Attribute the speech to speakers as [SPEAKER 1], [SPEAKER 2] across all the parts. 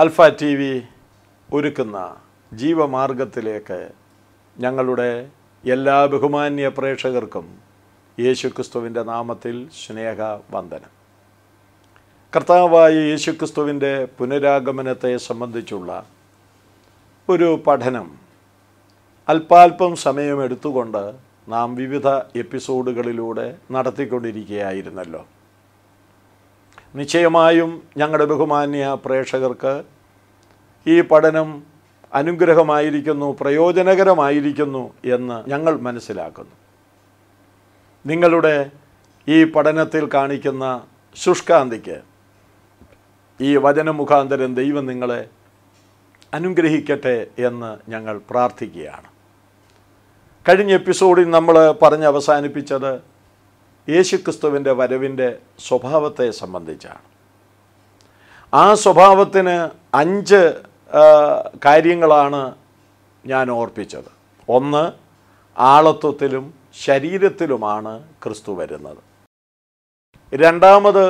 [SPEAKER 1] അൽഫ T V ഒരുക്കുന്ന ജീവമാർഗത്തിലേക്ക് ഞങ്ങളുടെ എല്ലാ ബഹുമാന്യ പ്രേക്ഷകർക്കും യേശുക്രിസ്തുവിൻ്റെ നാമത്തിൽ സ്നേഹ വന്ദനം കർത്താവായ യേശുക്രിസ്തുവിൻ്റെ പുനരാഗമനത്തെ സംബന്ധിച്ചുള്ള ഒരു പഠനം അല്പാൽപം സമയമെടുത്തുകൊണ്ട് നാം വിവിധ എപ്പിസോഡുകളിലൂടെ നടത്തിക്കൊണ്ടിരിക്കുകയായിരുന്നല്ലോ നിശ്ചയമായും ഞങ്ങളുടെ ബഹുമാന്യ പ്രേക്ഷകർക്ക് ഈ പഠനം അനുഗ്രഹമായിരിക്കുന്നു പ്രയോജനകരമായിരിക്കുന്നു എന്ന് ഞങ്ങൾ മനസ്സിലാക്കുന്നു നിങ്ങളുടെ ഈ പഠനത്തിൽ കാണിക്കുന്ന ശുഷ്കാന്തിക്ക് ഈ വചനമുഖാന്തരം ദൈവം നിങ്ങളെ അനുഗ്രഹിക്കട്ടെ എന്ന് ഞങ്ങൾ പ്രാർത്ഥിക്കുകയാണ് കഴിഞ്ഞ എപ്പിസോഡിൽ നമ്മൾ പറഞ്ഞ് അവസാനിപ്പിച്ചത് യേശുക്രിസ്തുവിൻ്റെ വരവിൻ്റെ സ്വഭാവത്തെ സംബന്ധിച്ചാണ് ആ സ്വഭാവത്തിന് അഞ്ച് കാര്യങ്ങളാണ് ഞാൻ ഓർപ്പിച്ചത് ഒന്ന് ആളത്വത്തിലും ശരീരത്തിലുമാണ് ക്രിസ്തു വരുന്നത് രണ്ടാമത്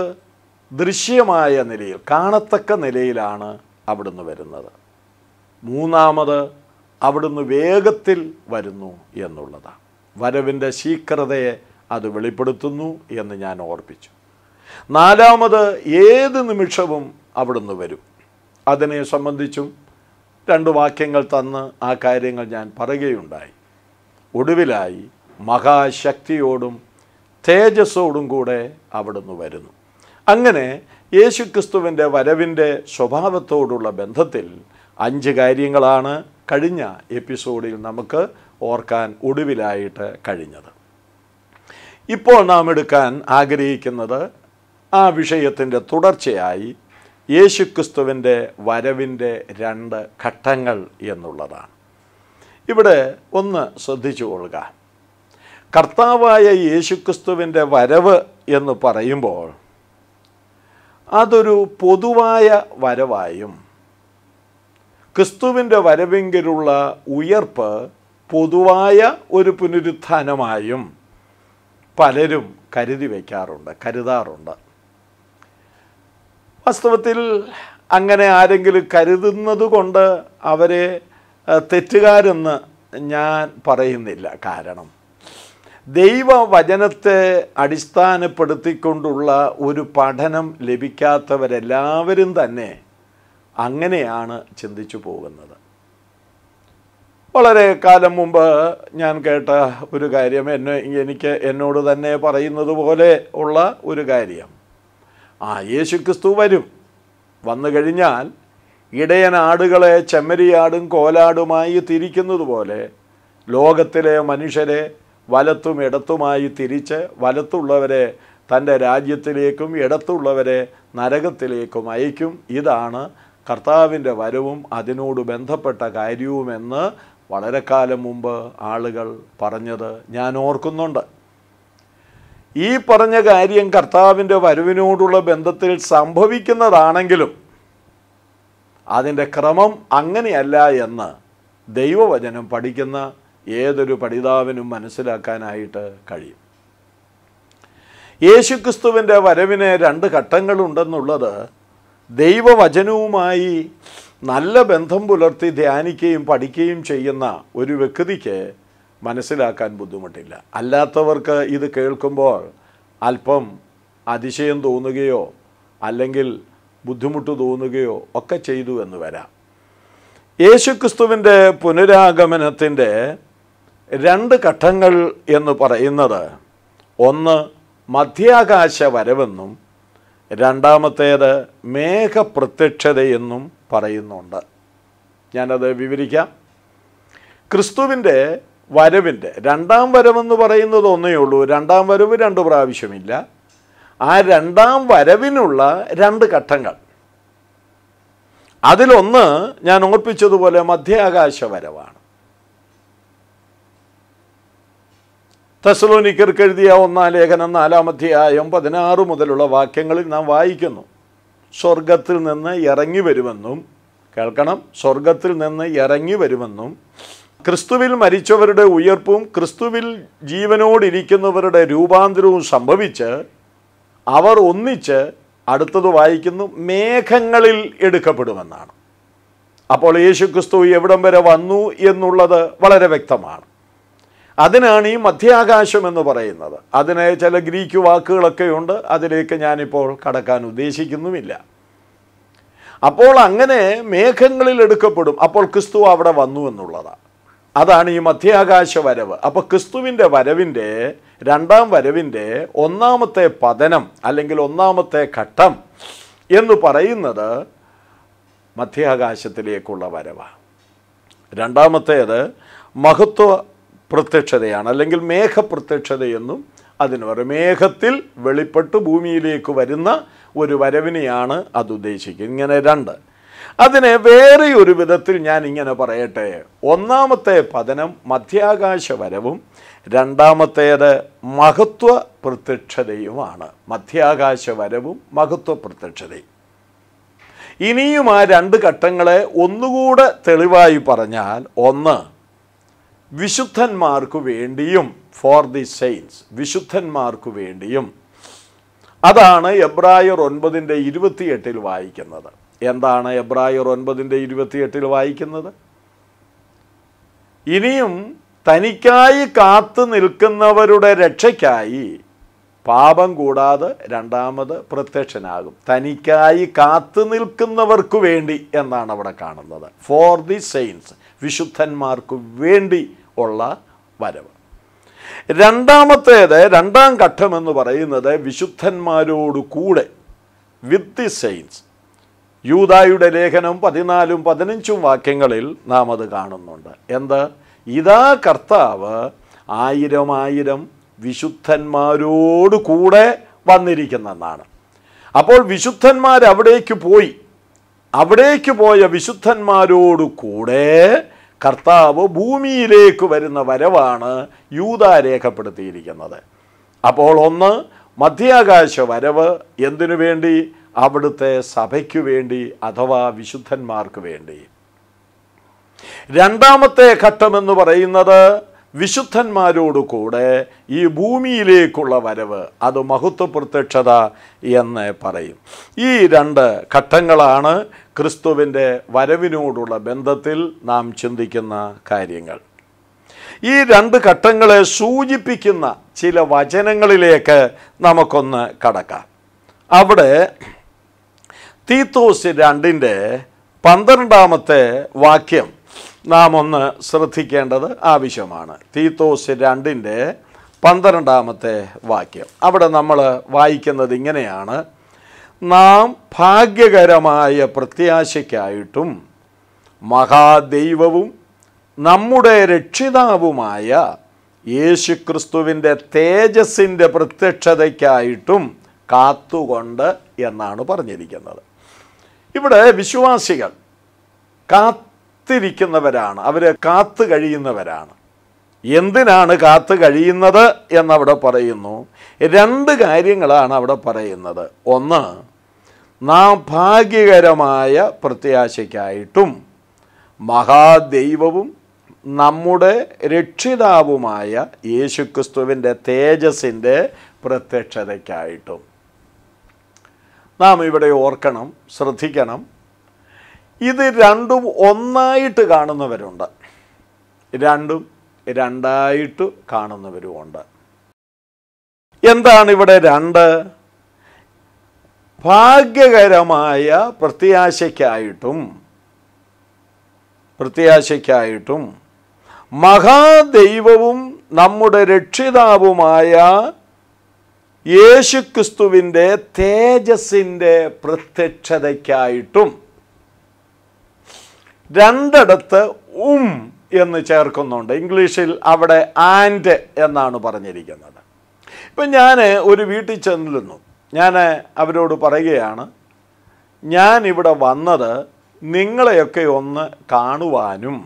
[SPEAKER 1] ദൃശ്യമായ നിലയിൽ കാണത്തക്ക നിലയിലാണ് അവിടുന്ന് വരുന്നത് മൂന്നാമത് അവിടുന്ന് വേഗത്തിൽ വരുന്നു എന്നുള്ളതാണ് വരവിൻ്റെ ശീഘ്രതയെ അത് വെളിപ്പെടുത്തുന്നു എന്ന് ഞാൻ ഓർപ്പിച്ചു നാലാമത് ഏത് നിമിഷവും അവിടുന്ന് വരും അതിനെ സംബന്ധിച്ചും രണ്ട് വാക്യങ്ങൾ തന്ന് ആ കാര്യങ്ങൾ ഞാൻ പറയുകയുണ്ടായി ഒടുവിലായി മഹാശക്തിയോടും തേജസ്സോടും കൂടെ അവിടുന്ന് വരുന്നു അങ്ങനെ യേശുക്രിസ്തുവിൻ്റെ വരവിൻ്റെ സ്വഭാവത്തോടുള്ള ബന്ധത്തിൽ അഞ്ച് കാര്യങ്ങളാണ് കഴിഞ്ഞ എപ്പിസോഡിൽ നമുക്ക് ഓർക്കാൻ ഒടുവിലായിട്ട് കഴിഞ്ഞത് ഇപ്പോൾ നാം എടുക്കാൻ ആഗ്രഹിക്കുന്നത് ആ വിഷയത്തിൻ്റെ തുടർച്ചയായി യേശുക്രിസ്തുവിൻ്റെ വരവിൻ്റെ രണ്ട് ഘട്ടങ്ങൾ എന്നുള്ളതാണ് ഇവിടെ ഒന്ന് ശ്രദ്ധിച്ചു കൊള്ളുക കർത്താവായ യേശുക്രിസ്തുവിൻ്റെ വരവ് എന്ന് പറയുമ്പോൾ അതൊരു പൊതുവായ വരവായും ക്രിസ്തുവിൻ്റെ വരവെങ്കിലുള്ള ഉയർപ്പ് പൊതുവായ ഒരു പുനരുത്ഥാനമായും പലരും കരുതി വയ്ക്കാറുണ്ട് കരുതാറുണ്ട് വാസ്തവത്തിൽ അങ്ങനെ ആരെങ്കിലും കരുതുന്നത് കൊണ്ട് അവരെ തെറ്റുകാരെന്ന് ഞാൻ പറയുന്നില്ല കാരണം ദൈവവചനത്തെ അടിസ്ഥാനപ്പെടുത്തിക്കൊണ്ടുള്ള ഒരു പഠനം ലഭിക്കാത്തവരെല്ലാവരും തന്നെ അങ്ങനെയാണ് ചിന്തിച്ചു പോകുന്നത് വളരെ കാലം മുമ്പ് ഞാൻ കേട്ട ഒരു കാര്യം എന്നെ എനിക്ക് എന്നോട് തന്നെ പറയുന്നത് പോലെ ഉള്ള ഒരു കാര്യം ആ യേശുക്രിസ്തു വരും വന്നു കഴിഞ്ഞാൽ ഇടയനാടുകളെ ചെമ്മരിയാടും കോലാടുമായി തിരിക്കുന്നത് പോലെ ലോകത്തിലെ മനുഷ്യരെ വലത്തും ഇടത്തുമായി തിരിച്ച് വലത്തുള്ളവരെ തൻ്റെ രാജ്യത്തിലേക്കും ഇടത്തുള്ളവരെ നരകത്തിലേക്കും അയക്കും ഇതാണ് കർത്താവിൻ്റെ വരവും അതിനോട് ബന്ധപ്പെട്ട കാര്യവുമെന്ന് വളരെ കാലം മുമ്പ് ആളുകൾ പറഞ്ഞത് ഞാൻ ഓർക്കുന്നുണ്ട് ഈ പറഞ്ഞ കാര്യം കർത്താവിൻ്റെ വരവിനോടുള്ള ബന്ധത്തിൽ സംഭവിക്കുന്നതാണെങ്കിലും അതിൻ്റെ ക്രമം അങ്ങനെയല്ല എന്ന് ദൈവവചനം പഠിക്കുന്ന ഏതൊരു പഠിതാവിനും മനസ്സിലാക്കാനായിട്ട് കഴിയും യേശുക്രിസ്തുവിൻ്റെ വരവിന് രണ്ട് ഘട്ടങ്ങളുണ്ടെന്നുള്ളത് ദൈവവചനവുമായി നല്ല ബന്ധം പുലർത്തി ധ്യാനിക്കുകയും പഠിക്കുകയും ചെയ്യുന്ന ഒരു വ്യക്തിക്ക് മനസ്സിലാക്കാൻ ബുദ്ധിമുട്ടില്ല അല്ലാത്തവർക്ക് ഇത് കേൾക്കുമ്പോൾ അല്പം അതിശയം തോന്നുകയോ അല്ലെങ്കിൽ ബുദ്ധിമുട്ട് തോന്നുകയോ ഒക്കെ ചെയ്തു എന്ന് വരാം യേശുക്രിസ്തുവിൻ്റെ പുനരാഗമനത്തിൻ്റെ രണ്ട് ഘട്ടങ്ങൾ എന്ന് പറയുന്നത് ഒന്ന് മധ്യാകാശ വരവെന്നും രണ്ടാമത്തേത് മേഘപ്രത്യക്ഷതയെന്നും പറയുന്നുണ്ട് ഞാനത് വിവരിക്കാം ക്രിസ്തുവിൻ്റെ വരവിൻ്റെ രണ്ടാം വരവെന്ന് പറയുന്നത് ഒന്നേ ഉള്ളൂ രണ്ടാം വരവ് രണ്ട് പ്രാവശ്യമില്ല ആ രണ്ടാം വരവിനുള്ള രണ്ട് ഘട്ടങ്ങൾ അതിലൊന്ന് ഞാൻ ഓർപ്പിച്ചതുപോലെ മധ്യാകാശ വരവാണ് തെസലോനിക്കർക്ക് എഴുതിയ ഒന്നാം ലേഖനം നാലാമധ്യായം പതിനാറ് മുതലുള്ള വാക്യങ്ങളിൽ നാം വായിക്കുന്നു സ്വർഗത്തിൽ നിന്ന് ഇറങ്ങി വരുമെന്നും കേൾക്കണം സ്വർഗത്തിൽ നിന്ന് ഇറങ്ങി വരുമെന്നും ക്രിസ്തുവിൽ മരിച്ചവരുടെ ഉയർപ്പും ക്രിസ്തുവിൽ ജീവനോടിരിക്കുന്നവരുടെ രൂപാന്തരവും സംഭവിച്ച് അവർ ഒന്നിച്ച് അടുത്തത് വായിക്കുന്നു മേഘങ്ങളിൽ എടുക്കപ്പെടുമെന്നാണ് അപ്പോൾ യേശു ക്രിസ്തു എവിടം വരെ വന്നു എന്നുള്ളത് വളരെ വ്യക്തമാണ് അതിനാണ് ഈ മധ്യാകാശം എന്ന് പറയുന്നത് അതിന് ചില ഗ്രീക്ക് വാക്കുകളൊക്കെ ഉണ്ട് അതിലേക്ക് ഞാനിപ്പോൾ കടക്കാൻ ഉദ്ദേശിക്കുന്നുമില്ല അപ്പോൾ അങ്ങനെ മേഘങ്ങളിൽ എടുക്കപ്പെടും അപ്പോൾ ക്രിസ്തു അവിടെ വന്നു എന്നുള്ളതാണ് അതാണ് ഈ മധ്യാകാശ വരവ് അപ്പോൾ ക്രിസ്തുവിൻ്റെ വരവിൻ്റെ രണ്ടാം വരവിൻ്റെ ഒന്നാമത്തെ പതനം അല്ലെങ്കിൽ ഒന്നാമത്തെ ഘട്ടം എന്ന് പറയുന്നത് മധ്യാകാശത്തിലേക്കുള്ള വരവാണ് രണ്ടാമത്തേത് മഹത്വ പ്രത്യക്ഷതയാണ് അല്ലെങ്കിൽ മേഘപ്രത്യക്ഷതയെന്നും അതിന് പറയും മേഘത്തിൽ വെളിപ്പെട്ട് ഭൂമിയിലേക്ക് വരുന്ന ഒരു വരവിനെയാണ് അത് ഉദ്ദേശിക്കുന്നത് ഇങ്ങനെ രണ്ട് അതിനെ വേറെ ഒരു വിധത്തിൽ ഞാൻ ഇങ്ങനെ പറയട്ടെ ഒന്നാമത്തെ പതനം മധ്യാകാശ വരവും രണ്ടാമത്തേത് മഹത്വ പ്രത്യക്ഷതയുമാണ് മധ്യാകാശ വരവും മഹത്വ പ്രത്യക്ഷതയും ഇനിയും ആ രണ്ട് ഘട്ടങ്ങളെ ഒന്നുകൂടെ തെളിവായി പറഞ്ഞാൽ ഒന്ന് വിശുദ്ധന്മാർക്കു വേണ്ടിയും ഫോർ ദി സെയിൻസ് വിശുദ്ധന്മാർക്കു വേണ്ടിയും അതാണ് എബ്രായർ ഒൻപതിൻ്റെ ഇരുപത്തിയെട്ടിൽ വായിക്കുന്നത് എന്താണ് എബ്രായർ ഒൻപതിൻ്റെ ഇരുപത്തിയെട്ടിൽ വായിക്കുന്നത് ഇനിയും തനിക്കായി കാത്തു നിൽക്കുന്നവരുടെ രക്ഷയ്ക്കായി പാപം കൂടാതെ രണ്ടാമത് പ്രത്യക്ഷനാകും തനിക്കായി കാത്തു നിൽക്കുന്നവർക്കു വേണ്ടി എന്നാണ് അവിടെ കാണുന്നത് ഫോർ ദി സെയിൻസ് വിശുദ്ധന്മാർക്കു വേണ്ടി ഉള്ള വരവ് രണ്ടാമത്തേത് രണ്ടാം ഘട്ടം എന്ന് പറയുന്നത് വിശുദ്ധന്മാരോട് കൂടെ വിത്ത് ദി സെയിൻസ് യൂതായുടെ ലേഖനം പതിനാലും പതിനഞ്ചും വാക്യങ്ങളിൽ നാം അത് കാണുന്നുണ്ട് എന്ത് ഇതാ കർത്താവ് ആയിരം ആയിരം വിശുദ്ധന്മാരോട് കൂടെ അപ്പോൾ വിശുദ്ധന്മാരവിടേക്ക് പോയി അവിടേക്ക് പോയ വിശുദ്ധന്മാരോട് കൂടെ കർത്താവ് ഭൂമിയിലേക്ക് വരുന്ന വരവാണ് യൂത രേഖപ്പെടുത്തിയിരിക്കുന്നത് അപ്പോൾ ഒന്ന് മധ്യാകാശ വരവ് എന്തിനു വേണ്ടി അവിടുത്തെ സഭയ്ക്കു വേണ്ടി അഥവാ വിശുദ്ധന്മാർക്ക് വേണ്ടി രണ്ടാമത്തെ ഘട്ടമെന്ന് പറയുന്നത് വിശുദ്ധന്മാരോട് കൂടെ ഈ ഭൂമിയിലേക്കുള്ള വരവ് അത് മഹത്വ പ്രത്യക്ഷത എന്ന് പറയും ഈ രണ്ട് ഘട്ടങ്ങളാണ് ക്രിസ്തുവിൻ്റെ വരവിനോടുള്ള ബന്ധത്തിൽ നാം ചിന്തിക്കുന്ന കാര്യങ്ങൾ ഈ രണ്ട് ഘട്ടങ്ങളെ സൂചിപ്പിക്കുന്ന ചില വചനങ്ങളിലേക്ക് നമുക്കൊന്ന് കടക്കാം അവിടെ തീത്തോസ് രണ്ടിൻ്റെ പന്ത്രണ്ടാമത്തെ വാക്യം നാം ഒന്ന് ശ്രദ്ധിക്കേണ്ടത് ആവശ്യമാണ് തീത്തോസ് രണ്ടിൻ്റെ പന്ത്രണ്ടാമത്തെ വാക്യം അവിടെ നമ്മൾ വായിക്കുന്നത് ഇങ്ങനെയാണ് നാം ഭാഗ്യകരമായ പ്രത്യാശയ്ക്കായിട്ടും മഹാദൈവവും നമ്മുടെ രക്ഷിതാവുമായ യേശുക്രിസ്തുവിൻ്റെ തേജസ്സിൻ്റെ പ്രത്യക്ഷതയ്ക്കായിട്ടും കാത്തുകൊണ്ട് എന്നാണ് പറഞ്ഞിരിക്കുന്നത് ഇവിടെ വിശ്വാസികൾ കാത്തു കാത്തിരിക്കുന്നവരാണ് അവർ കാത്തു കഴിയുന്നവരാണ് എന്തിനാണ് കാത്തു കഴിയുന്നത് എന്നവിടെ പറയുന്നു രണ്ട് കാര്യങ്ങളാണ് അവിടെ പറയുന്നത് ഒന്ന് നാം ഭാഗ്യകരമായ പ്രത്യാശയ്ക്കായിട്ടും മഹാദൈവവും നമ്മുടെ രക്ഷിതാവുമായ യേശുക്രിസ്തുവിൻ്റെ തേജസ്സിൻ്റെ പ്രത്യക്ഷതയ്ക്കായിട്ടും നാം ഇവിടെ ഓർക്കണം ശ്രദ്ധിക്കണം ഇത് രണ്ടും ഒന്നായിട്ട് കാണുന്നവരുണ്ട് രണ്ടും രണ്ടായിട്ട് കാണുന്നവരുമുണ്ട് എന്താണ് ഇവിടെ രണ്ട് ഭാഗ്യകരമായ പ്രത്യാശയ്ക്കായിട്ടും പ്രത്യാശയ്ക്കായിട്ടും മഹാദൈവവും നമ്മുടെ രക്ഷിതാവുമായ യേശുക്രിസ്തുവിൻ്റെ തേജസ്സിൻ്റെ പ്രത്യക്ഷതയ്ക്കായിട്ടും രണ്ടിടത്ത് ഉം എന്ന് ചേർക്കുന്നുണ്ട് ഇംഗ്ലീഷിൽ അവിടെ ആൻഡ് എന്നാണ് പറഞ്ഞിരിക്കുന്നത് ഇപ്പം ഞാൻ ഒരു വീട്ടിൽ ചെന്നിരുന്നു ഞാൻ അവരോട് പറയുകയാണ് ഞാൻ ഇവിടെ വന്നത് നിങ്ങളെയൊക്കെ ഒന്ന് കാണുവാനും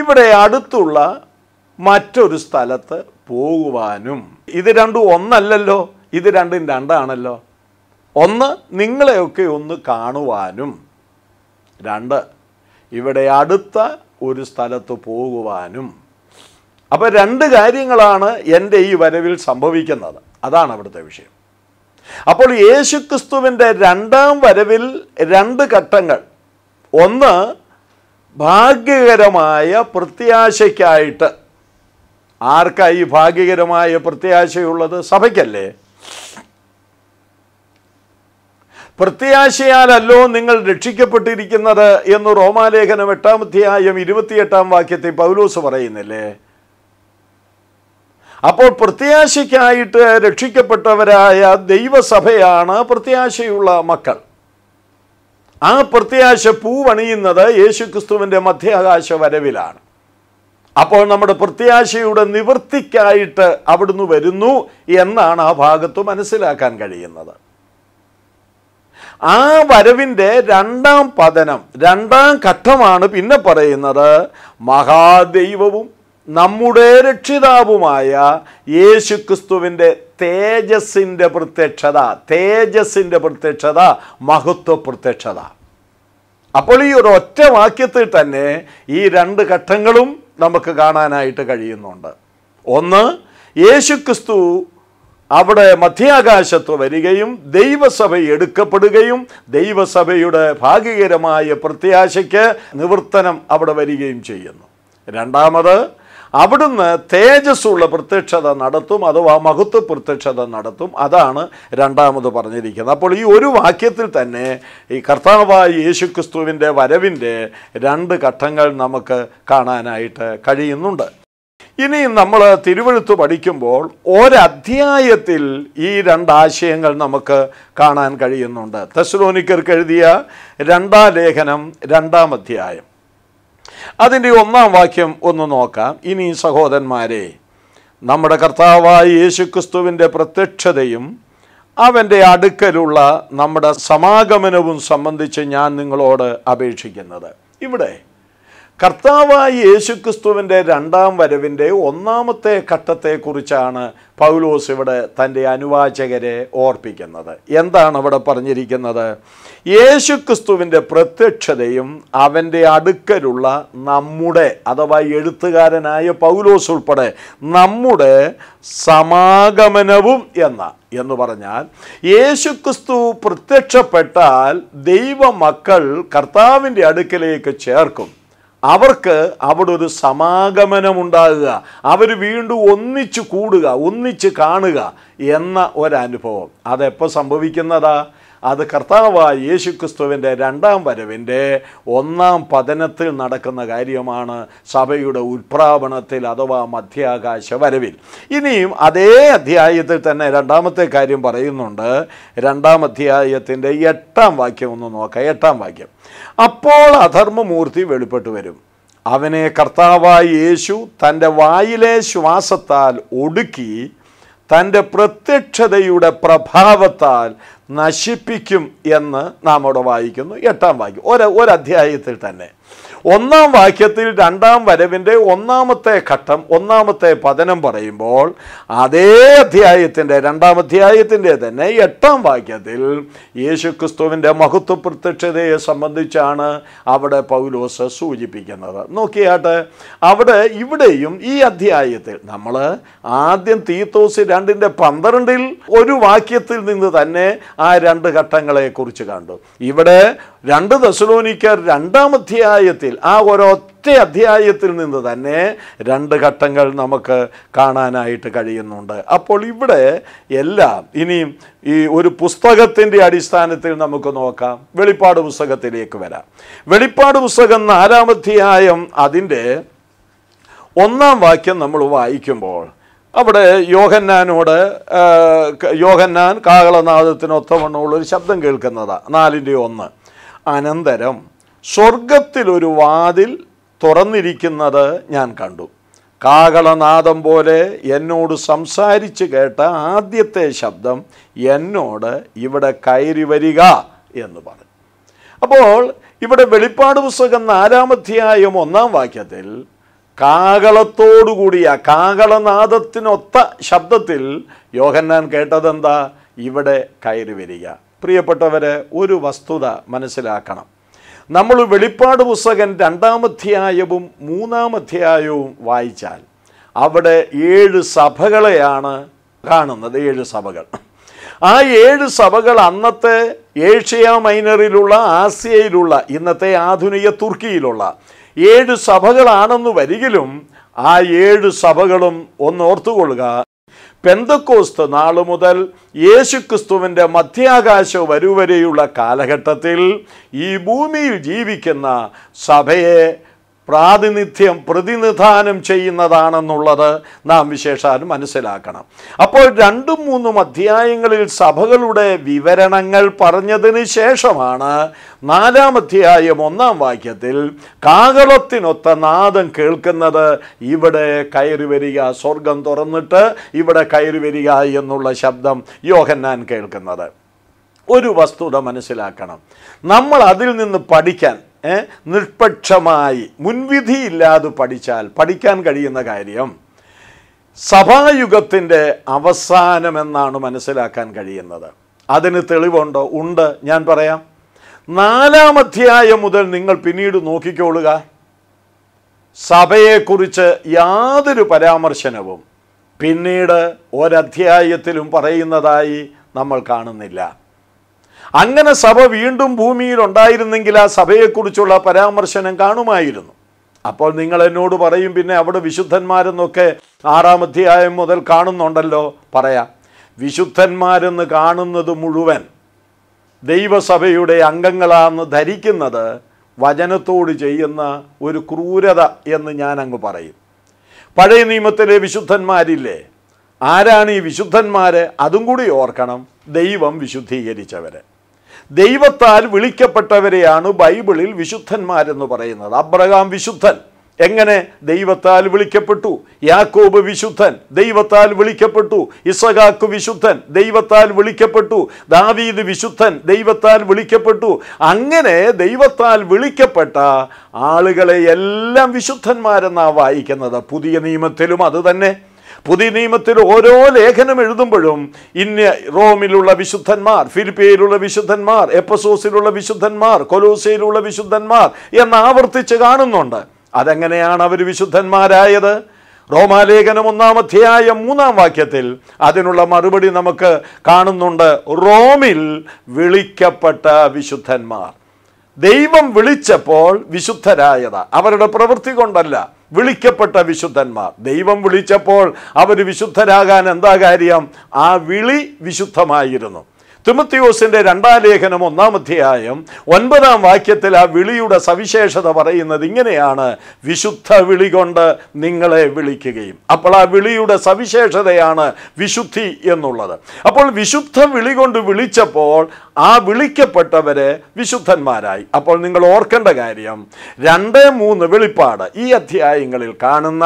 [SPEAKER 1] ഇവിടെ അടുത്തുള്ള മറ്റൊരു സ്ഥലത്ത് പോകുവാനും ഇത് രണ്ടും ഒന്നല്ലല്ലോ ഇത് രണ്ടും രണ്ടാണല്ലോ ഒന്ന് നിങ്ങളെയൊക്കെ ഒന്ന് കാണുവാനും രണ്ട് ഇവിടെ അടുത്ത ഒരു സ്ഥലത്ത് പോകുവാനും അപ്പോൾ രണ്ട് കാര്യങ്ങളാണ് എൻ്റെ ഈ വരവിൽ സംഭവിക്കുന്നത് അതാണ് അവിടുത്തെ വിഷയം അപ്പോൾ യേശുക്രിസ്തുവിൻ്റെ രണ്ടാം വരവിൽ രണ്ട് ഘട്ടങ്ങൾ ഒന്ന് ഭാഗ്യകരമായ പ്രത്യാശയ്ക്കായിട്ട് ആർക്കായി ഭാഗ്യകരമായ പ്രത്യാശയുള്ളത് സഭയ്ക്കല്ലേ പ്രത്യാശയാലല്ലോ നിങ്ങൾ രക്ഷിക്കപ്പെട്ടിരിക്കുന്നത് എന്ന് റോമാലേഖനം എട്ടാമധ്യായം ഇരുപത്തിയെട്ടാം വാക്യത്തിൽ പൗലോസ് പറയുന്നില്ലേ അപ്പോൾ പ്രത്യാശയ്ക്കായിട്ട് രക്ഷിക്കപ്പെട്ടവരായ ദൈവസഭയാണ് പ്രത്യാശയുള്ള മക്കൾ ആ പ്രത്യാശ പൂവണിയുന്നത് യേശുക്രിസ്തുവിൻ്റെ മധ്യാകാശ വരവിലാണ് അപ്പോൾ നമ്മുടെ പ്രത്യാശയുടെ നിവൃത്തിക്കായിട്ട് അവിടുന്ന് വരുന്നു എന്നാണ് ആ ഭാഗത്ത് മനസ്സിലാക്കാൻ കഴിയുന്നത് ആ വരവിൻ്റെ രണ്ടാം പതനം രണ്ടാം ഘട്ടമാണ് പിന്നെ പറയുന്നത് മഹാദൈവവും നമ്മുടെ രക്ഷിതാവുമായ യേശു ക്രിസ്തുവിൻ്റെ തേജസ്സിൻ്റെ പ്രത്യക്ഷത തേജസ്സിൻ്റെ പ്രത്യക്ഷത മഹത്വ പ്രത്യക്ഷത അപ്പോൾ ഈ ഒരു ഒറ്റ വാക്യത്തിൽ തന്നെ ഈ രണ്ട് ഘട്ടങ്ങളും നമുക്ക് കാണാനായിട്ട് കഴിയുന്നുണ്ട് ഒന്ന് യേശുക്രിസ്തു അവിടെ മധ്യാകാശത്ത് വരികയും ദൈവസഭ എടുക്കപ്പെടുകയും ദൈവസഭയുടെ ഭാഗികരമായ പ്രത്യാശയ്ക്ക് നിവർത്തനം അവിടെ വരികയും ചെയ്യുന്നു രണ്ടാമത് അവിടുന്ന് തേജസ്സുള്ള പ്രത്യക്ഷത നടത്തും അഥവാ മഹത്വ പ്രത്യക്ഷത നടത്തും അതാണ് രണ്ടാമത് പറഞ്ഞിരിക്കുന്നത് അപ്പോൾ ഈ ഒരു വാക്യത്തിൽ തന്നെ ഈ കർത്താവായ യേശുക്രിസ്തുവിൻ്റെ വരവിൻ്റെ രണ്ട് ഘട്ടങ്ങൾ നമുക്ക് കാണാനായിട്ട് കഴിയുന്നുണ്ട് ഇനി നമ്മൾ തിരുവഴുത്ത് പഠിക്കുമ്പോൾ ഒരധ്യായത്തിൽ ഈ രണ്ടാശയങ്ങൾ നമുക്ക് കാണാൻ കഴിയുന്നുണ്ട് തെസ്ലോനിക്കർക്ക് എഴുതിയ രണ്ടാം ലേഖനം രണ്ടാം അധ്യായം അതിൻ്റെ ഒന്നാം വാക്യം ഒന്ന് നോക്കാം ഇനി സഹോദരന്മാരെ നമ്മുടെ കർത്താവായ യേശുക്രിസ്തുവിൻ്റെ പ്രത്യക്ഷതയും അവൻ്റെ അടുക്കലുള്ള നമ്മുടെ സമാഗമനവും സംബന്ധിച്ച് ഞാൻ നിങ്ങളോട് അപേക്ഷിക്കുന്നത് ഇവിടെ കർത്താവായ യേശുക്രിസ്തുവിൻ്റെ രണ്ടാം വരവിൻ്റെ ഒന്നാമത്തെ ഘട്ടത്തെക്കുറിച്ചാണ് പൗലോസ് ഇവിടെ തൻ്റെ അനുവാചകരെ ഓർപ്പിക്കുന്നത് എന്താണ് അവിടെ പറഞ്ഞിരിക്കുന്നത് യേശുക്രിസ്തുവിൻ്റെ പ്രത്യക്ഷതയും അവൻ്റെ അടുക്കലുള്ള നമ്മുടെ അഥവാ എഴുത്തുകാരനായ പൗലോസ് ഉൾപ്പെടെ നമ്മുടെ സമാഗമനവും എന്ന എന്ന് പറഞ്ഞാൽ യേശുക്രിസ്തു പ്രത്യക്ഷപ്പെട്ടാൽ ദൈവമക്കൾ കർത്താവിൻ്റെ അടുക്കലേക്ക് ചേർക്കും അവർക്ക് അവിടെ ഒരു സമാഗമനമുണ്ടാകുക അവർ വീണ്ടും ഒന്നിച്ചു കൂടുക ഒന്നിച്ച് കാണുക എന്ന ഒരനുഭവം അതെപ്പോൾ സംഭവിക്കുന്നതാ അത് കർത്താവായ യേശു ക്രിസ്തുവിൻ്റെ രണ്ടാം വരവിൻ്റെ ഒന്നാം പതനത്തിൽ നടക്കുന്ന കാര്യമാണ് സഭയുടെ ഉത്പ്രാപണത്തിൽ അഥവാ മധ്യാകാശ വരവിൽ ഇനിയും അതേ അധ്യായത്തിൽ തന്നെ രണ്ടാമത്തെ കാര്യം പറയുന്നുണ്ട് രണ്ടാം അധ്യായത്തിൻ്റെ എട്ടാം വാക്യം ഒന്ന് നോക്കാം എട്ടാം വാക്യം അപ്പോൾ അധർമ്മമൂർത്തി വെളിപ്പെട്ടു വരും അവനെ കർത്താവായ യേശു തൻ്റെ വായിലെ ശ്വാസത്താൽ ഒടുക്കി തൻ്റെ പ്രത്യക്ഷതയുടെ പ്രഭാവത്താൽ നശിപ്പിക്കും എന്ന് നാം അവിടെ വായിക്കുന്നു എട്ടാം വാക്യം ഒരു ഒരധ്യായത്തിൽ തന്നെ ഒന്നാം വാക്യത്തിൽ രണ്ടാം വരവിൻ്റെ ഒന്നാമത്തെ ഘട്ടം ഒന്നാമത്തെ പതനം പറയുമ്പോൾ അതേ അധ്യായത്തിൻ്റെ രണ്ടാം അധ്യായത്തിൻ്റെ തന്നെ എട്ടാം വാക്യത്തിൽ ക്രിസ്തുവിൻ്റെ മഹത്വ പ്രത്യക്ഷതയെ സംബന്ധിച്ചാണ് അവിടെ പൗലോസ് സൂചിപ്പിക്കുന്നത് നോക്കിയാട്ടെ അവിടെ ഇവിടെയും ഈ അധ്യായത്തിൽ നമ്മൾ ആദ്യം തീത്തോസ് രണ്ടിൻ്റെ പന്ത്രണ്ടിൽ ഒരു വാക്യത്തിൽ നിന്ന് തന്നെ ആ രണ്ട് ഘട്ടങ്ങളെക്കുറിച്ച് കണ്ടു ഇവിടെ രണ്ട് ദശലോനിക്കാർ രണ്ടാം അധ്യായത്തിൽ ആ ഒരൊറ്റ അധ്യായത്തിൽ നിന്ന് തന്നെ രണ്ട് ഘട്ടങ്ങൾ നമുക്ക് കാണാനായിട്ട് കഴിയുന്നുണ്ട് അപ്പോൾ ഇവിടെ എല്ലാം ഇനിയും ഈ ഒരു പുസ്തകത്തിൻ്റെ അടിസ്ഥാനത്തിൽ നമുക്ക് നോക്കാം വെളിപ്പാട് പുസ്തകത്തിലേക്ക് വരാം വെളിപ്പാട് പുസ്തകം നാലാം അധ്യായം അതിൻ്റെ ഒന്നാം വാക്യം നമ്മൾ വായിക്കുമ്പോൾ അവിടെ യോഹന്നാനോട് യോഹന്നാൻ ഒരു ശബ്ദം കേൾക്കുന്നതാണ് നാലിൻ്റെ ഒന്ന് അനന്തരം സ്വർഗത്തിലൊരു വാതിൽ തുറന്നിരിക്കുന്നത് ഞാൻ കണ്ടു കാകളനാഥം പോലെ എന്നോട് സംസാരിച്ച് കേട്ട ആദ്യത്തെ ശബ്ദം എന്നോട് ഇവിടെ കയറി വരിക എന്ന് പറഞ്ഞു അപ്പോൾ ഇവിടെ വെളിപ്പാട് പുസ്തകം നാലാമധ്യായം ഒന്നാം വാക്യത്തിൽ കാകളത്തോടുകൂടിയ കാകളനാഥത്തിനൊത്ത ശബ്ദത്തിൽ യോഹന്നാൻ കേട്ടതെന്താ ഇവിടെ കയറി വരിക പ്രിയപ്പെട്ടവരെ ഒരു വസ്തുത മനസ്സിലാക്കണം നമ്മൾ വെളിപ്പാട് പുസ്തകം രണ്ടാമധ്യായവും മൂന്നാമധ്യായവും വായിച്ചാൽ അവിടെ ഏഴ് സഭകളെയാണ് കാണുന്നത് ഏഴ് സഭകൾ ആ ഏഴ് സഭകൾ അന്നത്തെ ഏഷ്യ മൈനറിലുള്ള ആസിയയിലുള്ള ഇന്നത്തെ ആധുനിക തുർക്കിയിലുള്ള ഏഴ് സഭകളാണെന്ന് വരികിലും ആ ഏഴ് സഭകളും ഒന്ന് പെന്തക്കോസ്ത് നാളു മുതൽ യേശുക്രിസ്തുവിൻ്റെ മധ്യാകാശം വരുവരെയുള്ള കാലഘട്ടത്തിൽ ഈ ഭൂമിയിൽ ജീവിക്കുന്ന സഭയെ പ്രാതിനിധ്യം പ്രതിനിധാനം ചെയ്യുന്നതാണെന്നുള്ളത് നാം വിശേഷാൽ മനസ്സിലാക്കണം അപ്പോൾ രണ്ടും മൂന്നും അധ്യായങ്ങളിൽ സഭകളുടെ വിവരണങ്ങൾ പറഞ്ഞതിന് ശേഷമാണ് നാലാം അധ്യായം ഒന്നാം വാക്യത്തിൽ കാകളത്തിനൊത്ത നാദം കേൾക്കുന്നത് ഇവിടെ കയറി വരിക സ്വർഗം തുറന്നിട്ട് ഇവിടെ കയറി വരിക എന്നുള്ള ശബ്ദം യോഹന്നാൻ കേൾക്കുന്നത് ഒരു വസ്തുത മനസ്സിലാക്കണം നമ്മൾ അതിൽ നിന്ന് പഠിക്കാൻ നിഷ്പക്ഷമായി മുൻവിധിയില്ലാതെ പഠിച്ചാൽ പഠിക്കാൻ കഴിയുന്ന കാര്യം സഭായുഗത്തിൻ്റെ അവസാനമെന്നാണ് മനസ്സിലാക്കാൻ കഴിയുന്നത് അതിന് തെളിവുണ്ടോ ഉണ്ട് ഞാൻ പറയാം നാലാം അധ്യായം മുതൽ നിങ്ങൾ പിന്നീട് നോക്കിക്കോളുക സഭയെക്കുറിച്ച് യാതൊരു പരാമർശനവും പിന്നീട് ഒരധ്യായത്തിലും പറയുന്നതായി നമ്മൾ കാണുന്നില്ല അങ്ങനെ സഭ വീണ്ടും ഭൂമിയിൽ ഉണ്ടായിരുന്നെങ്കിൽ ആ സഭയെക്കുറിച്ചുള്ള പരാമർശനം കാണുമായിരുന്നു അപ്പോൾ നിങ്ങൾ എന്നോട് പറയും പിന്നെ അവിടെ വിശുദ്ധന്മാരെന്നൊക്കെ ആറാം അധ്യായം മുതൽ കാണുന്നുണ്ടല്ലോ പറയാം വിശുദ്ധന്മാരെന്ന് കാണുന്നത് മുഴുവൻ ദൈവസഭയുടെ അംഗങ്ങളാണെന്ന് ധരിക്കുന്നത് വചനത്തോട് ചെയ്യുന്ന ഒരു ക്രൂരത എന്ന് ഞാൻ അങ്ങ് പറയും പഴയ നിയമത്തിലെ വിശുദ്ധന്മാരില്ലേ ആരാണ് ഈ വിശുദ്ധന്മാർ അതും കൂടി ഓർക്കണം ദൈവം വിശുദ്ധീകരിച്ചവരെ ദൈവത്താൽ വിളിക്കപ്പെട്ടവരെയാണ് ബൈബിളിൽ വിശുദ്ധന്മാരെന്ന് പറയുന്നത് അബ്രഹാം വിശുദ്ധൻ എങ്ങനെ ദൈവത്താൽ വിളിക്കപ്പെട്ടു യാക്കോബ് വിശുദ്ധൻ ദൈവത്താൽ വിളിക്കപ്പെട്ടു ഇസഖാക്ക് വിശുദ്ധൻ ദൈവത്താൽ വിളിക്കപ്പെട്ടു ദാവീദ് വിശുദ്ധൻ ദൈവത്താൽ വിളിക്കപ്പെട്ടു അങ്ങനെ ദൈവത്താൽ വിളിക്കപ്പെട്ട ആളുകളെ എല്ലാം വിശുദ്ധന്മാരെന്നാണ് വായിക്കുന്നത് പുതിയ നിയമത്തിലും അത് തന്നെ പുതിയ നിയമത്തിൽ ഓരോ ലേഖനം എഴുതുമ്പോഴും ഇന്ന റോമിലുള്ള വിശുദ്ധന്മാർ ഫിലിപ്പിയയിലുള്ള വിശുദ്ധന്മാർ എപ്പസോസിലുള്ള വിശുദ്ധന്മാർ കൊലൂസയിലുള്ള വിശുദ്ധന്മാർ എന്ന് ആവർത്തിച്ച് കാണുന്നുണ്ട് അതെങ്ങനെയാണ് അവർ വിശുദ്ധന്മാരായത് റോമാലേഖനം ഒന്നാം അധ്യായം മൂന്നാം വാക്യത്തിൽ അതിനുള്ള മറുപടി നമുക്ക് കാണുന്നുണ്ട് റോമിൽ വിളിക്കപ്പെട്ട വിശുദ്ധന്മാർ ദൈവം വിളിച്ചപ്പോൾ വിശുദ്ധരായത് അവരുടെ പ്രവൃത്തി കൊണ്ടല്ല വിളിക്കപ്പെട്ട വിശുദ്ധന്മാർ ദൈവം വിളിച്ചപ്പോൾ അവർ വിശുദ്ധരാകാൻ എന്താ കാര്യം ആ വിളി വിശുദ്ധമായിരുന്നു തിമത്തിയോസിന്റെ രണ്ടാം ലേഖനം ഒന്നാം അധ്യായം ഒൻപതാം വാക്യത്തിൽ ആ വിളിയുടെ സവിശേഷത പറയുന്നത് ഇങ്ങനെയാണ് വിശുദ്ധ വിളി കൊണ്ട് നിങ്ങളെ വിളിക്കുകയും അപ്പോൾ ആ വിളിയുടെ സവിശേഷതയാണ് വിശുദ്ധി എന്നുള്ളത് അപ്പോൾ വിശുദ്ധ വിളി കൊണ്ട് വിളിച്ചപ്പോൾ ആ വിളിക്കപ്പെട്ടവരെ വിശുദ്ധന്മാരായി അപ്പോൾ നിങ്ങൾ ഓർക്കേണ്ട കാര്യം രണ്ട് മൂന്ന് വെളിപ്പാട് ഈ അധ്യായങ്ങളിൽ കാണുന്ന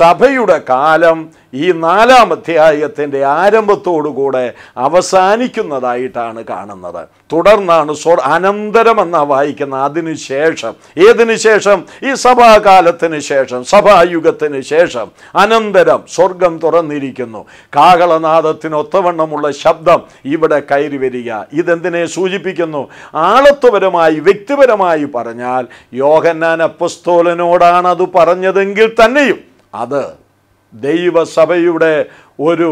[SPEAKER 1] സഭയുടെ കാലം ഈ നാലാം അധ്യായത്തിൻ്റെ ആരംഭത്തോടുകൂടെ അവസാനിക്കുന്നതായിട്ടാണ് കാണുന്നത് തുടർന്നാണ് സ്വർ അനന്തരം എന്നാ വായിക്കുന്ന അതിനു ശേഷം ഏതിനു ശേഷം ഈ സഭാകാലത്തിന് ശേഷം സഭായുഗത്തിന് ശേഷം അനന്തരം സ്വർഗം തുറന്നിരിക്കുന്നു കാഹളനാദത്തിനൊത്തവണ്ണമുള്ള ശബ്ദം ഇവിടെ കയറി വരിക ഇതെന്തിനെ സൂചിപ്പിക്കുന്നു ആളത്വപരമായി വ്യക്തിപരമായി പറഞ്ഞാൽ യോഹന്നാൻ അപ്പസ്തോലനോടാണ് അത് പറഞ്ഞതെങ്കിൽ തന്നെയും അത് ദൈവസഭയുടെ ഒരു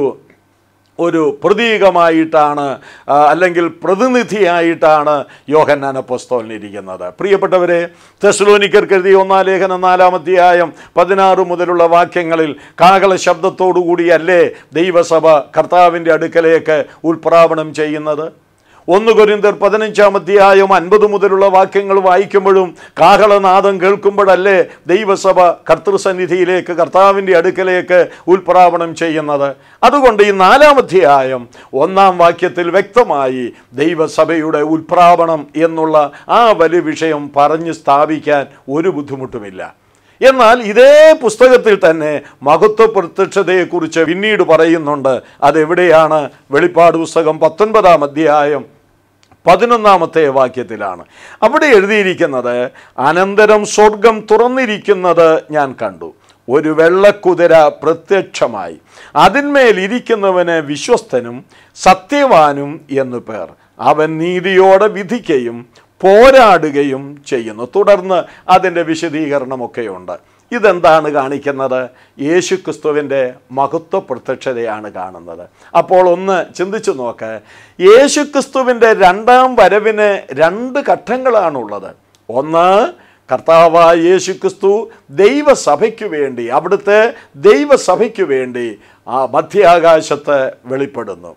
[SPEAKER 1] ഒരു പ്രതീകമായിട്ടാണ് അല്ലെങ്കിൽ പ്രതിനിധിയായിട്ടാണ് യോഹന്നാൻ ഇരിക്കുന്നത് പ്രിയപ്പെട്ടവരെ തെസ്ലോനിക്കർ കരുതി ഒന്നാം ലേഖനം നാലാമധ്യായം പതിനാറ് മുതലുള്ള വാക്യങ്ങളിൽ കാകള ശബ്ദത്തോടുകൂടിയല്ലേ ദൈവസഭ കർത്താവിൻ്റെ അടുക്കലേക്ക് ഉൾപ്രാവണം ചെയ്യുന്നത് ഒന്ന് കൊരിന്തർ പതിനഞ്ചാം അധ്യായം അൻപത് മുതലുള്ള വാക്യങ്ങൾ വായിക്കുമ്പോഴും കാഹളനാദം കേൾക്കുമ്പോഴല്ലേ ദൈവസഭ കർത്തൃസന്നിധിയിലേക്ക് കർത്താവിൻ്റെ അടുക്കലേക്ക് ഉൽപ്രാവണം ചെയ്യുന്നത് അതുകൊണ്ട് ഈ നാലാം അധ്യായം ഒന്നാം വാക്യത്തിൽ വ്യക്തമായി ദൈവസഭയുടെ ഉൽപ്രാവണം എന്നുള്ള ആ വലിയ വിഷയം പറഞ്ഞ് സ്ഥാപിക്കാൻ ഒരു ബുദ്ധിമുട്ടുമില്ല എന്നാൽ ഇതേ പുസ്തകത്തിൽ തന്നെ മഹത്വ പ്രത്യക്ഷതയെക്കുറിച്ച് പിന്നീട് പറയുന്നുണ്ട് അതെവിടെയാണ് വെളിപ്പാട് പുസ്തകം പത്തൊൻപതാം അധ്യായം പതിനൊന്നാമത്തെ വാക്യത്തിലാണ് അവിടെ എഴുതിയിരിക്കുന്നത് അനന്തരം സ്വർഗം തുറന്നിരിക്കുന്നത് ഞാൻ കണ്ടു ഒരു വെള്ളക്കുതിര പ്രത്യക്ഷമായി അതിന്മേൽ ഇരിക്കുന്നവന് വിശ്വസ്തനും സത്യവാനും എന്നു പേർ അവൻ നീതിയോടെ വിധിക്കുകയും പോരാടുകയും ചെയ്യുന്നു തുടർന്ന് അതിൻ്റെ വിശദീകരണമൊക്കെയുണ്ട് ഇതെന്താണ് കാണിക്കുന്നത് യേശുക്രിസ്തുവിൻ്റെ മഹത്വ പ്രത്യക്ഷതയാണ് കാണുന്നത് അപ്പോൾ ഒന്ന് ചിന്തിച്ചു നോക്ക് യേശുക്രിസ്തുവിൻ്റെ രണ്ടാം വരവിന് രണ്ട് ഘട്ടങ്ങളാണുള്ളത് ഒന്ന് കർത്താവായ യേശുക്രിസ്തു ദൈവസഭയ്ക്ക് വേണ്ടി അവിടുത്തെ ദൈവസഭയ്ക്ക് വേണ്ടി ആ മധ്യാകാശത്ത് വെളിപ്പെടുന്നു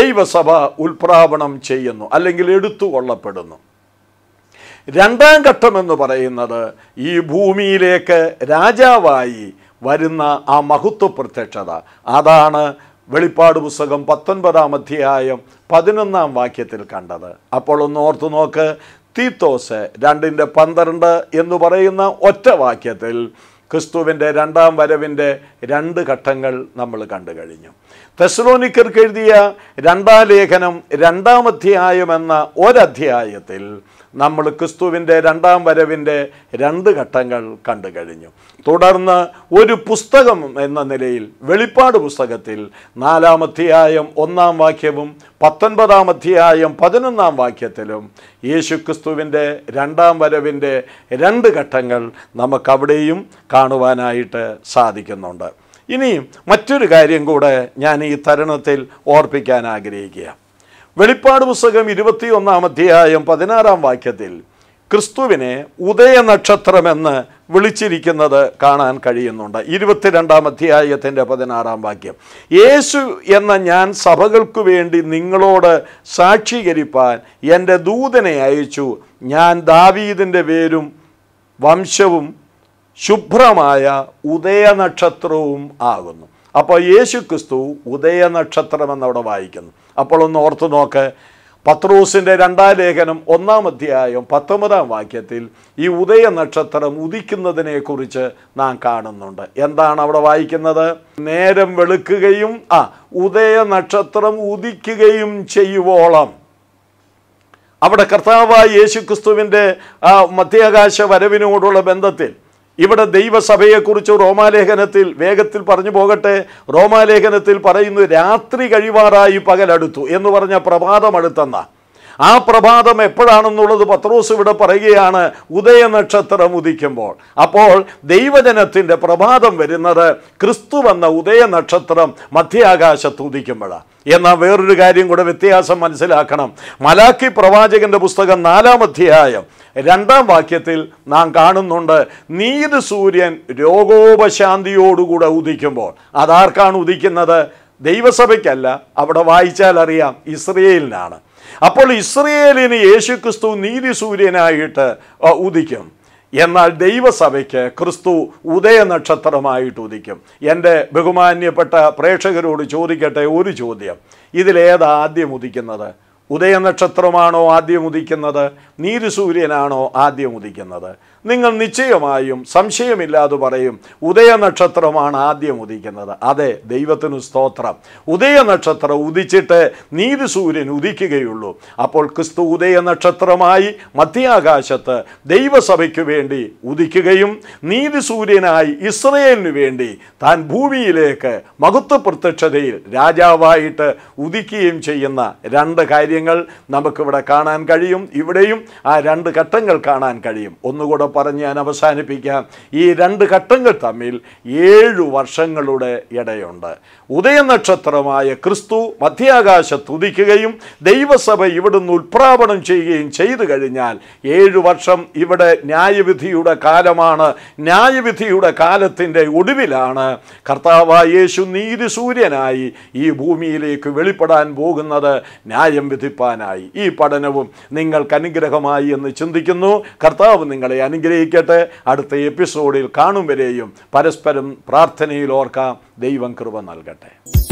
[SPEAKER 1] ദൈവസഭ ഉൽപ്രാവണം ചെയ്യുന്നു അല്ലെങ്കിൽ എടുത്തു കൊള്ളപ്പെടുന്നു രണ്ടാം ഘട്ടമെന്ന് പറയുന്നത് ഈ ഭൂമിയിലേക്ക് രാജാവായി വരുന്ന ആ മഹത്വ പ്രത്യക്ഷത അതാണ് വെളിപ്പാട് പുസ്തകം പത്തൊൻപതാം അധ്യായം പതിനൊന്നാം വാക്യത്തിൽ കണ്ടത് അപ്പോൾ ഒന്ന് ഓർത്തു നോക്ക് തീത്തോസ് രണ്ടിൻ്റെ പന്ത്രണ്ട് എന്ന് പറയുന്ന ഒറ്റ വാക്യത്തിൽ ക്രിസ്തുവിൻ്റെ രണ്ടാം വരവിൻ്റെ രണ്ട് ഘട്ടങ്ങൾ നമ്മൾ കണ്ടു കഴിഞ്ഞു തെസ്ലോനിക്കർക്ക് എഴുതിയ രണ്ടാം ലേഖനം രണ്ടാം അധ്യായം എന്ന ഒരധ്യായത്തിൽ നമ്മൾ ക്രിസ്തുവിൻ്റെ രണ്ടാം വരവിൻ്റെ രണ്ട് ഘട്ടങ്ങൾ കണ്ടു കഴിഞ്ഞു തുടർന്ന് ഒരു പുസ്തകം എന്ന നിലയിൽ വെളിപ്പാട് പുസ്തകത്തിൽ നാലാം അധ്യായം ഒന്നാം വാക്യവും പത്തൊൻപതാം അധ്യായം പതിനൊന്നാം വാക്യത്തിലും ക്രിസ്തുവിൻ്റെ രണ്ടാം വരവിൻ്റെ രണ്ട് ഘട്ടങ്ങൾ നമുക്കവിടെയും കാണുവാനായിട്ട് സാധിക്കുന്നുണ്ട് ഇനിയും മറ്റൊരു കാര്യം കൂടെ ഞാൻ ഈ തരുണത്തിൽ ഓർപ്പിക്കാൻ ആഗ്രഹിക്കുകയാണ് വെളിപ്പാട് പുസ്തകം ഇരുപത്തിയൊന്നാം അധ്യായം പതിനാറാം വാക്യത്തിൽ ക്രിസ്തുവിനെ ഉദയനക്ഷത്രമെന്ന് വിളിച്ചിരിക്കുന്നത് കാണാൻ കഴിയുന്നുണ്ട് ഇരുപത്തിരണ്ടാം അധ്യായത്തിൻ്റെ പതിനാറാം വാക്യം യേശു എന്ന ഞാൻ സഭകൾക്കു വേണ്ടി നിങ്ങളോട് സാക്ഷീകരിപ്പാൻ എൻ്റെ ദൂതനെ അയച്ചു ഞാൻ ദാവീദിൻ്റെ പേരും വംശവും ശുഭ്രമായ ഉദയനക്ഷത്രവും ആകുന്നു അപ്പോൾ യേശു ക്രിസ്തു ഉദയനക്ഷത്രമെന്നവിടെ വായിക്കുന്നു അപ്പോൾ ഒന്ന് ഓർത്തു നോക്ക് പത്രൂസിൻ്റെ രണ്ടാം ലേഖനം ഒന്നാം അധ്യായം പത്തൊമ്പതാം വാക്യത്തിൽ ഈ ഉദയ നക്ഷത്രം ഉദിക്കുന്നതിനെക്കുറിച്ച് നാം കാണുന്നുണ്ട് എന്താണ് അവിടെ വായിക്കുന്നത് നേരം വെളുക്കുകയും ആ ഉദയ നക്ഷത്രം ഉദിക്കുകയും ചെയ്യുവോളം അവിടെ കർത്താവായ യേശുക്രിസ്തുവിൻ്റെ ആ മധ്യാകാശ വരവിനോടുള്ള ബന്ധത്തിൽ ഇവിടെ ദൈവസഭയെക്കുറിച്ച് റോമാലേഖനത്തിൽ വേഗത്തിൽ പറഞ്ഞു പോകട്ടെ റോമാലേഖനത്തിൽ പറയുന്നു രാത്രി കഴിവാറായി പകലടുത്തു എന്ന് പറഞ്ഞ പ്രഭാതമടുത്തെന്നാണ് ആ പ്രഭാതം എപ്പോഴാണെന്നുള്ളത് പത്രോസ് ഇവിടെ പറയുകയാണ് ഉദയനക്ഷത്രം ഉദിക്കുമ്പോൾ അപ്പോൾ ദൈവജനത്തിൻ്റെ പ്രഭാതം വരുന്നത് ക്രിസ്തു എന്ന ഉദയനക്ഷത്രം മധ്യാകാശത്ത് ഉദിക്കുമ്പോഴാണ് എന്നാൽ വേറൊരു കാര്യം കൂടെ വ്യത്യാസം മനസ്സിലാക്കണം മലാക്കി പ്രവാചകന്റെ പുസ്തകം നാലാം അധ്യായം രണ്ടാം വാക്യത്തിൽ നാം കാണുന്നുണ്ട് നീത് സൂര്യൻ രോഗോപശാന്തിയോടുകൂടെ ഉദിക്കുമ്പോൾ അതാർക്കാണ് ഉദിക്കുന്നത് ദൈവസഭയ്ക്കല്ല അവിടെ വായിച്ചാൽ അറിയാം ഇസ്രയേലിനാണ് അപ്പോൾ ഇസ്രയേലിന് യേശുക്രിസ്തു നീതി സൂര്യനായിട്ട് ഉദിക്കും എന്നാൽ ദൈവസഭയ്ക്ക് ക്രിസ്തു ഉദയനക്ഷത്രമായിട്ട് ഉദിക്കും എൻ്റെ ബഹുമാന്യപ്പെട്ട പ്രേക്ഷകരോട് ചോദിക്കട്ടെ ഒരു ചോദ്യം ഇതിലേതാ ആദ്യം ഉദിക്കുന്നത് ഉദയനക്ഷത്രമാണോ ആദ്യം ഉദിക്കുന്നത് നീരുസൂര്യനാണോ ആദ്യം ഉദിക്കുന്നത് നിങ്ങൾ നിശ്ചയമായും സംശയമില്ലാതെ പറയും ഉദയനക്ഷത്രമാണ് ആദ്യം ഉദിക്കുന്നത് അതെ ദൈവത്തിനു സ്തോത്രം ഉദയനക്ഷത്രം ഉദിച്ചിട്ട് നീതി സൂര്യൻ ഉദിക്കുകയുള്ളൂ അപ്പോൾ ക്രിസ്തു ഉദയനക്ഷത്രമായി മധ്യാകാശത്ത് ദൈവസഭയ്ക്ക് വേണ്ടി ഉദിക്കുകയും നീതി സൂര്യനായി ഇസ്രയേലിനു വേണ്ടി താൻ ഭൂമിയിലേക്ക് മഹത്വ പ്രത്യക്ഷതയിൽ രാജാവായിട്ട് ഉദിക്കുകയും ചെയ്യുന്ന രണ്ട് കാര്യങ്ങൾ നമുക്കിവിടെ കാണാൻ കഴിയും ഇവിടെയും ആ രണ്ട് ഘട്ടങ്ങൾ കാണാൻ കഴിയും ഒന്നുകൂടെ പറഞ്ഞ് ഞാൻ അവസാനിപ്പിക്കാം ഈ രണ്ട് ഘട്ടങ്ങൾ തമ്മിൽ ഏഴു വർഷങ്ങളുടെ ഇടയുണ്ട് ഉദയനക്ഷത്രമായ ക്രിസ്തു മധ്യാകാശത്ത് ഉദിക്കുകയും ദൈവസഭ ഇവിടുന്ന് ഉൽപ്രാപണം ചെയ്യുകയും ചെയ്തു കഴിഞ്ഞാൽ ഏഴു വർഷം ഇവിടെ ന്യായവിധിയുടെ കാലമാണ് ന്യായവിധിയുടെ കാലത്തിൻ്റെ ഒടുവിലാണ് കർത്താവായ യേശു നീതി സൂര്യനായി ഈ ഭൂമിയിലേക്ക് വെളിപ്പെടാൻ പോകുന്നത് ന്യായം വിധിപ്പാനായി ഈ പഠനവും നിങ്ങൾക്ക് അനുഗ്രഹമായി എന്ന് ചിന്തിക്കുന്നു കർത്താവ് നിങ്ങളെ അനു അനുഗ്രഹിക്കട്ടെ അടുത്ത എപ്പിസോഡിൽ കാണും വരെയും പരസ്പരം പ്രാർത്ഥനയിൽ ഓർക്കാം ദൈവം കൃപ നൽകട്ടെ